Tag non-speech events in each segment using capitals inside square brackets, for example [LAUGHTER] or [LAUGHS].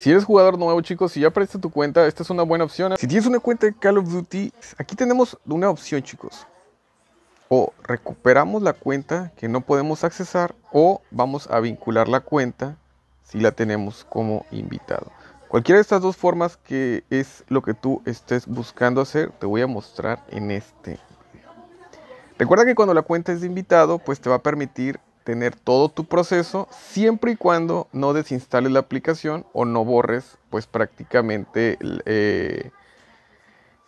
Si eres jugador nuevo, chicos, si ya aparece tu cuenta, esta es una buena opción. Si tienes una cuenta de Call of Duty, aquí tenemos una opción, chicos. O recuperamos la cuenta que no podemos accesar o vamos a vincular la cuenta si la tenemos como invitado. Cualquiera de estas dos formas que es lo que tú estés buscando hacer, te voy a mostrar en este video. Recuerda que cuando la cuenta es de invitado, pues te va a permitir tener todo tu proceso siempre y cuando no desinstales la aplicación o no borres pues prácticamente eh,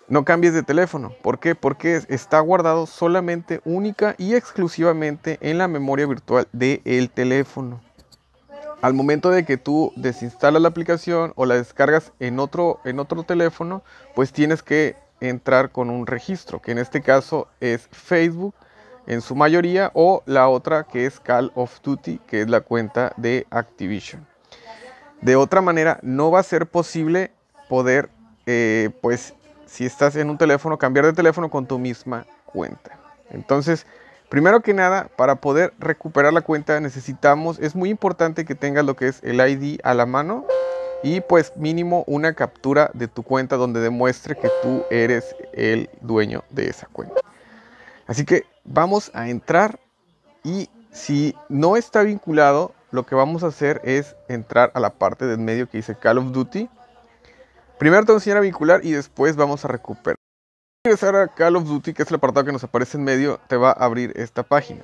no cambies de teléfono. ¿Por qué? Porque está guardado solamente, única y exclusivamente en la memoria virtual del teléfono. Al momento de que tú desinstalas la aplicación o la descargas en otro, en otro teléfono, pues tienes que entrar con un registro, que en este caso es Facebook en su mayoría, o la otra que es Call of Duty, que es la cuenta de Activision. De otra manera, no va a ser posible poder, eh, pues, si estás en un teléfono, cambiar de teléfono con tu misma cuenta. Entonces, primero que nada, para poder recuperar la cuenta necesitamos, es muy importante que tengas lo que es el ID a la mano y pues mínimo una captura de tu cuenta donde demuestre que tú eres el dueño de esa cuenta. Así que vamos a entrar y si no está vinculado, lo que vamos a hacer es entrar a la parte del medio que dice Call of Duty. Primero te voy a enseñar a vincular y después vamos a recuperar. Regresar a Call of Duty, que es el apartado que nos aparece en medio, te va a abrir esta página.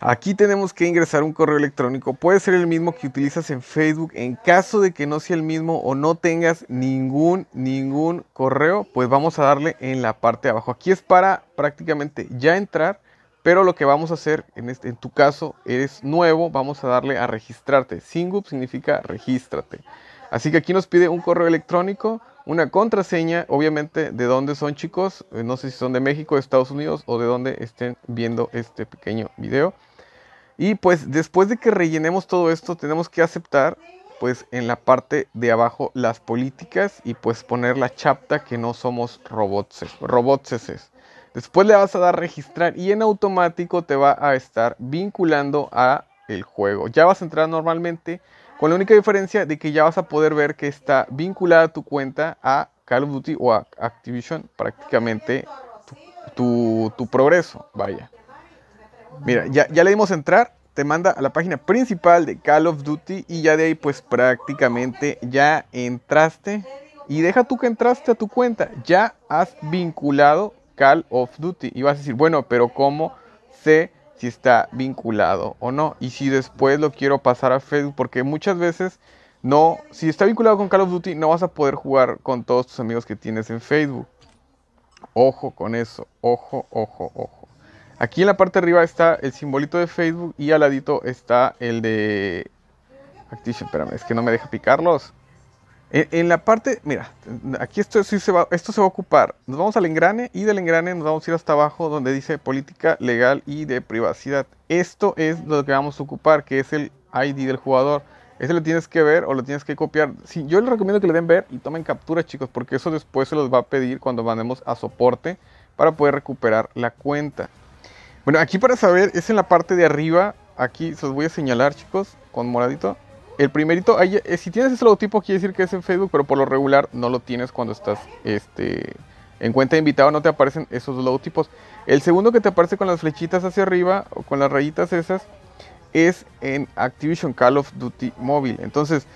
Aquí tenemos que ingresar un correo electrónico. Puede ser el mismo que utilizas en Facebook. En caso de que no sea el mismo o no tengas ningún, ningún correo, pues vamos a darle en la parte de abajo. Aquí es para prácticamente ya entrar. Pero lo que vamos a hacer en, este, en tu caso es nuevo, vamos a darle a registrarte. Singup significa regístrate. Así que aquí nos pide un correo electrónico, una contraseña, obviamente de dónde son chicos, eh, no sé si son de México, de Estados Unidos o de dónde estén viendo este pequeño video. Y pues después de que rellenemos todo esto, tenemos que aceptar pues en la parte de abajo las políticas y pues poner la chapta que no somos robots, Después le vas a dar registrar y en automático te va a estar vinculando a el juego. Ya vas a entrar normalmente con la única diferencia de que ya vas a poder ver que está vinculada tu cuenta a Call of Duty o a Activision prácticamente tu progreso, vaya. Mira, ya, le dimos entrar, te manda a la página principal de Call of Duty y ya de ahí pues prácticamente ya entraste. Y deja tú que entraste a tu cuenta, ya has vinculado Call of Duty. Y vas a decir, bueno, pero ¿cómo sé si está vinculado o no? Y si después lo quiero pasar a Facebook, porque muchas veces no, si está vinculado con Call of Duty, no vas a poder jugar con todos tus amigos que tienes en Facebook. Ojo con eso, ojo, ojo, ojo. Aquí en la parte de arriba está el simbolito de Facebook y al ladito está el de Activision. Espérame, es que no me deja picarlos. En, la parte, mira, aquí esto, sí se va, esto se va a ocupar. Nos vamos al engrane y del engrane nos vamos a ir hasta abajo donde dice política legal y de privacidad. Esto es lo que vamos a ocupar, que es el ID del jugador. Ese lo tienes que ver o lo tienes que copiar. yo les recomiendo que le den ver y tomen captura, chicos, porque eso después se los va a pedir cuando mandemos a soporte para poder recuperar la cuenta. Bueno, aquí para saber es en la parte de arriba. Aquí se los voy a señalar, chicos, con moradito. El primerito, eh, si tienes ese logotipo, quiere decir que es en Facebook, pero por lo regular no lo tienes cuando estás este, en cuenta de invitado, no te aparecen esos logotipos. El segundo que te aparece con las flechitas hacia arriba o con las rayitas esas es en Activision Call of Duty Mobile. Entonces,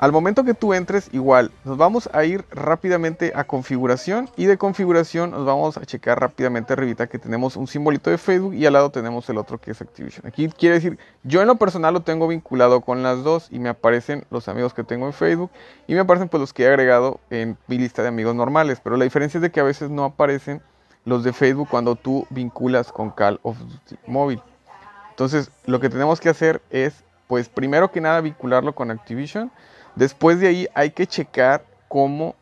al momento que tú entres, igual, nos vamos a ir rápidamente a configuración y de configuración nos vamos a checar rápidamente arribita que tenemos un simbolito de Facebook y al lado tenemos el otro que es Activision. Aquí quiere decir, yo en lo personal lo tengo vinculado con las dos y me aparecen los amigos que tengo en Facebook y me aparecen pues los que he agregado en mi lista de amigos normales, pero la diferencia es de que a veces no aparecen los de Facebook cuando tú vinculas con Call of Duty móvil. Entonces, lo que tenemos que hacer es pues primero que nada vincularlo con Activision Después de ahí hay que checar cómo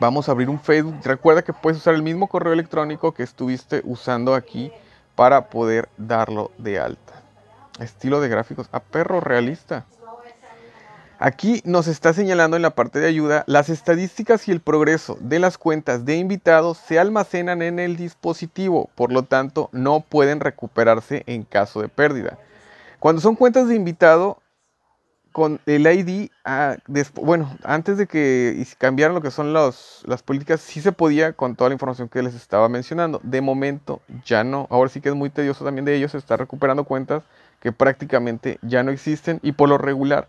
vamos a abrir un Facebook. Recuerda que puedes usar el mismo correo electrónico que estuviste usando aquí para poder darlo de alta. Estilo de gráficos a perro realista. Aquí nos está señalando en la parte de ayuda, las estadísticas y el progreso de las cuentas de invitados se almacenan en el dispositivo, por lo tanto no pueden recuperarse en caso de pérdida. Cuando son cuentas de invitado, con el ID, ah, bueno, antes de que cambiaran lo que son las políticas, sí se podía con toda la información que les estaba mencionando. De momento ya no. Ahora sí que es muy tedioso también de ellos. Se está recuperando cuentas que prácticamente ya no existen y por lo regular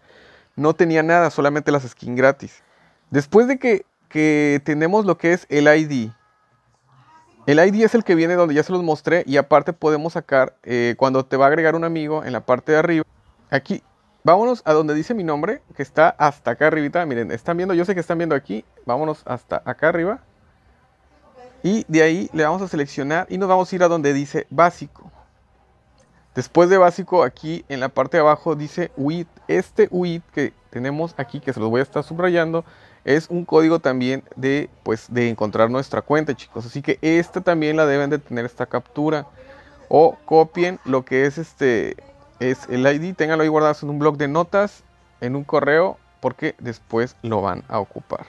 no tenía nada, solamente las skins gratis. Después de que, que tenemos lo que es el ID, el ID es el que viene donde ya se los mostré y aparte podemos sacar eh, cuando te va a agregar un amigo en la parte de arriba. Aquí vámonos a donde dice mi nombre, que está hasta acá arribita. Miren, están viendo, yo sé que están viendo aquí. Vámonos hasta acá arriba. Y de ahí le vamos a seleccionar y nos vamos a ir a donde dice básico. Después de básico, aquí en la parte de abajo dice UID. Este UID que tenemos aquí, que se los voy a estar subrayando, es un código también de, pues, de encontrar nuestra cuenta, chicos. Así que esta también la deben de tener esta captura. O copien lo que es este es el ID, téngalo ahí guardado en un blog de notas, en un correo, porque después lo van a ocupar.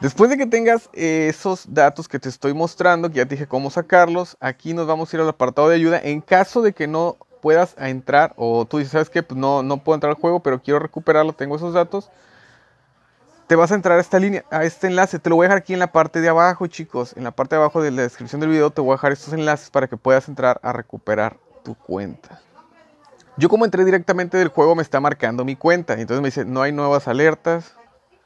Después de que tengas eh, esos datos que te estoy mostrando, que ya te dije cómo sacarlos, aquí nos vamos a ir al apartado de ayuda. En caso de que no puedas entrar o tú dices, ¿sabes qué? Pues no, no puedo entrar al juego, pero quiero recuperarlo, tengo esos datos. Te vas a entrar a esta línea, a este enlace. Te lo voy a dejar aquí en la parte de abajo, chicos. En la parte de abajo de la descripción del video te voy a dejar estos enlaces para que puedas entrar a recuperar tu cuenta. Yo como entré directamente del juego me está marcando mi cuenta. Entonces me dice, no hay nuevas alertas.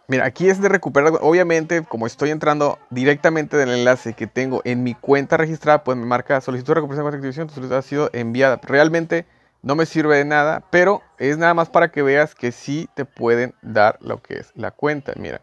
Mira, aquí es de recuperar. Obviamente, como estoy entrando directamente del enlace que tengo en mi cuenta registrada, pues me marca solicitud de recuperación de activación. Tu solicitud ha sido enviada. Realmente no me sirve de nada, pero es nada más para que veas que sí te pueden dar lo que es la cuenta. Mira,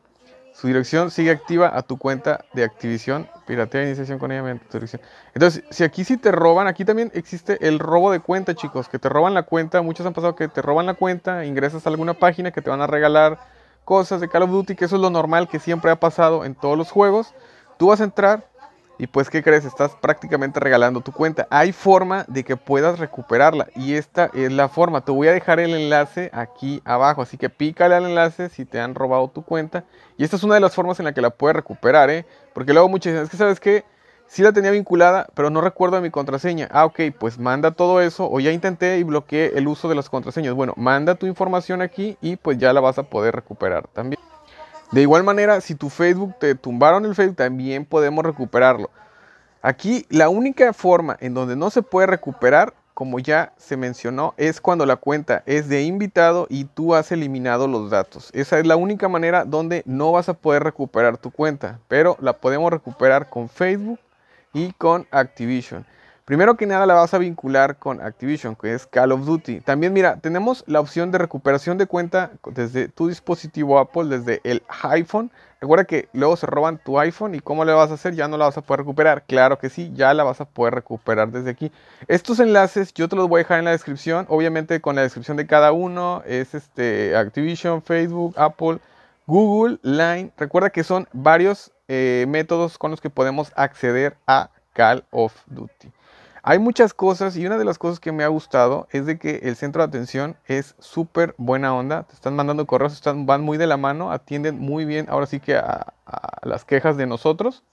su dirección sigue activa a tu cuenta de Activision. Piratea iniciación con ella tu dirección. Entonces, si aquí sí te roban, aquí también existe el robo de cuenta, chicos. Que te roban la cuenta. Muchos han pasado que te roban la cuenta, ingresas a alguna página que te van a regalar cosas de Call of Duty, que eso es lo normal que siempre ha pasado en todos los juegos. Tú vas a entrar, y pues, ¿qué crees? Estás prácticamente regalando tu cuenta. Hay forma de que puedas recuperarla. Y esta es la forma. Te voy a dejar el enlace aquí abajo. Así que pícale al enlace si te han robado tu cuenta. Y esta es una de las formas en la que la puedes recuperar, ¿eh? Porque luego muchas veces, que sabes que sí la tenía vinculada, pero no recuerdo mi contraseña. Ah, ok, pues manda todo eso. O ya intenté y bloqueé el uso de las contraseñas. Bueno, manda tu información aquí y pues ya la vas a poder recuperar también. De igual manera, si tu Facebook te tumbaron el Facebook, también podemos recuperarlo. Aquí la única forma en donde no se puede recuperar, como ya se mencionó, es cuando la cuenta es de invitado y tú has eliminado los datos. Esa es la única manera donde no vas a poder recuperar tu cuenta, pero la podemos recuperar con Facebook y con Activision. Primero que nada la vas a vincular con Activision, que es Call of Duty. También mira, tenemos la opción de recuperación de cuenta desde tu dispositivo Apple, desde el iPhone. Recuerda que luego se roban tu iPhone y cómo le vas a hacer, ya no la vas a poder recuperar. Claro que sí, ya la vas a poder recuperar desde aquí. Estos enlaces yo te los voy a dejar en la descripción, obviamente con la descripción de cada uno, es este Activision, Facebook, Apple, Google, Line. Recuerda que son varios eh, métodos con los que podemos acceder a Call of Duty. Hay muchas cosas y una de las cosas que me ha gustado es de que el centro de atención es súper buena onda. Te están mandando correos, están, van muy de la mano, atienden muy bien ahora sí que a, las quejas de nosotros.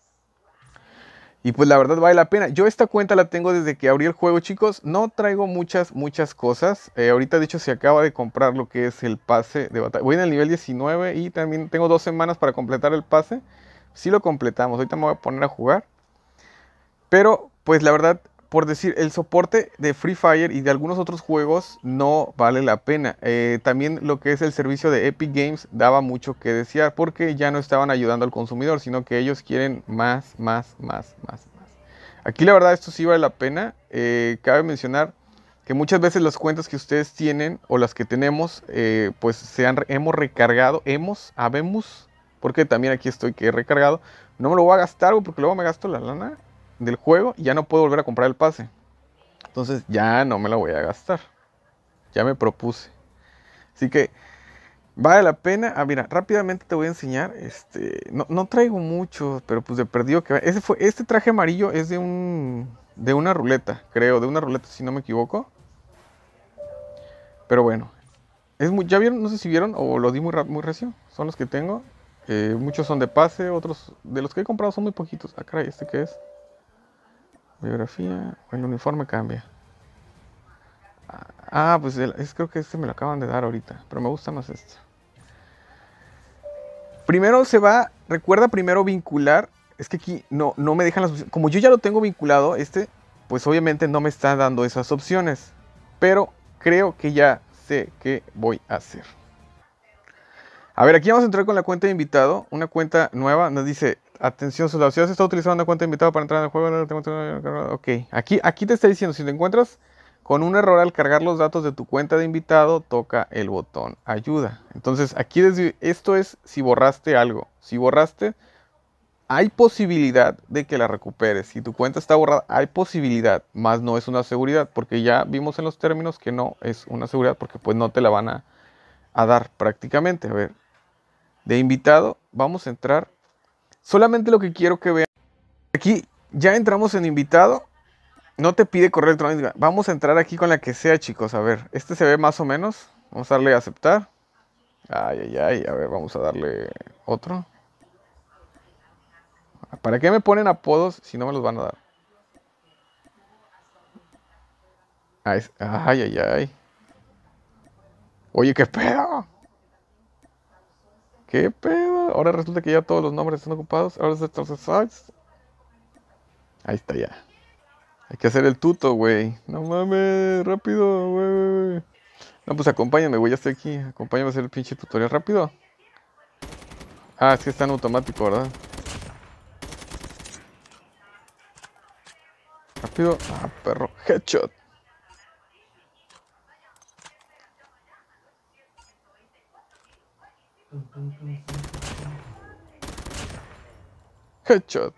Y pues la verdad vale la pena. Yo esta cuenta la tengo desde que abrí el juego, chicos. No traigo muchas, muchas cosas. Eh, ahorita, de hecho, se acaba de comprar lo que es el pase de batalla. Voy en el nivel 19 y también tengo dos semanas para completar el pase. Si sí lo completamos. Ahorita me voy a poner a jugar. Pero, pues la verdad, por decir, el soporte de Free Fire y de algunos otros juegos no vale la pena. Eh, también lo que es el servicio de Epic Games daba mucho que desear porque ya no estaban ayudando al consumidor, sino que ellos quieren más, más, más, más, más. Aquí la verdad esto sí vale la pena. Eh, cabe mencionar que muchas veces las cuentas que ustedes tienen o las que tenemos, eh, pues se han, hemos recargado, hemos, habemos, porque también aquí estoy que he recargado. No me lo voy a gastar porque luego me gasto la lana del juego y ya no puedo volver a comprar el pase. Entonces ya no me la voy a gastar. Ya me propuse. Así que vale la pena. Ah, mira, rápidamente te voy a enseñar. Este, no, traigo mucho pero pues de perdido que ese fue este traje amarillo es de un de una ruleta, creo, de una ruleta si no me equivoco. Pero bueno, es muy, ya vieron, no sé si vieron o lo di muy, muy Son los que tengo. Eh, muchos son de pase, otros de los que he comprado son muy poquitos. Ah, caray, ¿este que es? Biografía, el uniforme cambia. Ah, pues es, creo que este me lo acaban de dar ahorita, pero me gusta más este. Primero se va, recuerda primero vincular. Es que aquí no, no me dejan las opciones. Como yo ya lo tengo vinculado, este, pues obviamente no me está dando esas opciones. Pero creo que ya sé qué voy a hacer. A ver, aquí vamos a entrar con la cuenta de invitado. Una cuenta nueva nos dice Atención, Si has estado utilizando una cuenta invitado para entrar en el juego, ok. Aquí, aquí te está diciendo, si te encuentras con un error al cargar los datos de tu cuenta de invitado, toca el botón ayuda. Entonces, aquí esto es si borraste algo. Si borraste, hay posibilidad de que la recuperes. Si tu cuenta está borrada, hay posibilidad, más no es una seguridad, porque ya vimos en los términos que no es una seguridad, porque pues no te la van a dar prácticamente. A ver, de invitado, vamos a entrar Solamente lo que quiero que vean. Aquí ya entramos en invitado. No te pide correo electrónico. Vamos a entrar aquí con la que sea, chicos. A ver, este se ve más o menos. Vamos a darle a aceptar. Ay, ay, ay. A ver, vamos a darle otro. ¿Para qué me ponen apodos si no me los van a dar? Ah, ay, ay, ay. Oye, qué pedo. ¿Qué pedo? Ahora resulta que ya todos los nombres están ocupados. Ahora es sites. Ahí está ya. Hay que hacer el tuto, güey. No mames, rápido, güey. No, pues acompáñame, güey, ya estoy aquí. Acompáñame a hacer el pinche tutorial rápido. Ah, es que está en automático, ¿verdad? Rápido. Ah, perro. Headshot. [LAUGHS] Headshot.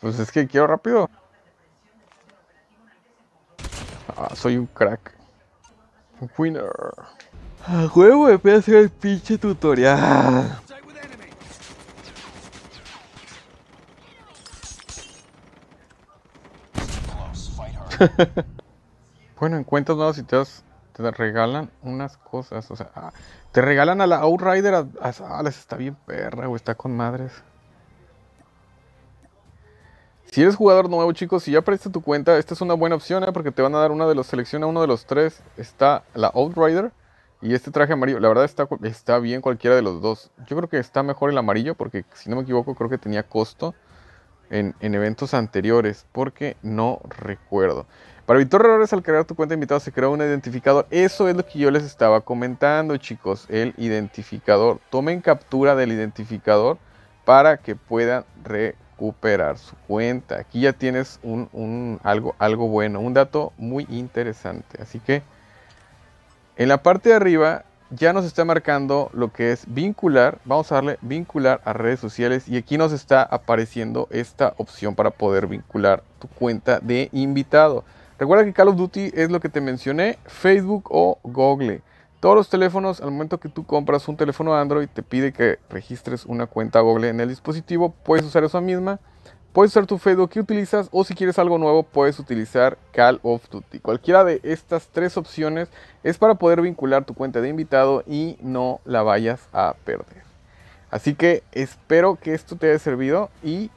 Pues es que quiero rápido. Ah, soy un crack. Winner. Juego huevo, voy a hacer el pinche tutorial. [LAUGHS] bueno, encuentras te das te regalan unas cosas. O sea, ah, te regalan a la Outrider a, está bien perra, o está con madres. Si eres jugador nuevo, chicos, si ya preste tu cuenta, esta es una buena opción, eh, porque te van a dar una de los, selecciona uno de los tres. Está la Outrider y este traje amarillo. La verdad está, está bien cualquiera de los dos. Yo creo que está mejor el amarillo, porque si no me equivoco, creo que tenía costo en eventos anteriores, porque no recuerdo. Para evitar errores al crear tu cuenta de invitado se crea un identificador. Eso es lo que yo les estaba comentando, chicos. El identificador. Tomen captura del identificador para que puedan recuperar su cuenta. Aquí ya tienes algo bueno, un dato muy interesante. Así que en la parte de arriba ya nos está marcando lo que es vincular. Vamos a darle vincular a redes sociales y aquí nos está apareciendo esta opción para poder vincular tu cuenta de invitado. Recuerda que Call of Duty es lo que te mencioné, Facebook o Google. Todos los teléfonos, al momento que tú compras un teléfono Android, te pide que registres una cuenta Google en el dispositivo. Puedes usar esa misma. Puedes usar tu Facebook que utilizas o si quieres algo nuevo puedes utilizar Call of Duty. Cualquiera de estas tres opciones es para poder vincular tu cuenta de invitado y no la vayas a perder. Así que espero que esto te haya servido y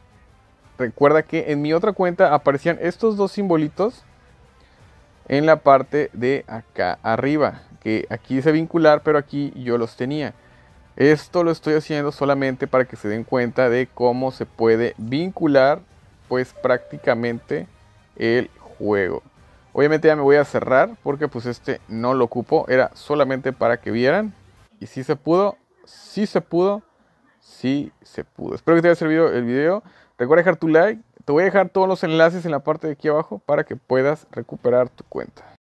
recuerda que en mi otra cuenta aparecían estos dos simbolitos en la parte de acá arriba, que aquí dice vincular, pero aquí yo los tenía. Esto lo estoy haciendo solamente para que se den cuenta de cómo se puede vincular pues prácticamente el juego. Obviamente ya me voy a cerrar porque pues este no lo ocupo, era solamente para que vieran. Y si se pudo, si se pudo, si se pudo. Espero que te haya servido el video. Recuerda dejar tu like te voy a dejar todos los enlaces en la parte de aquí abajo para que puedas recuperar tu cuenta.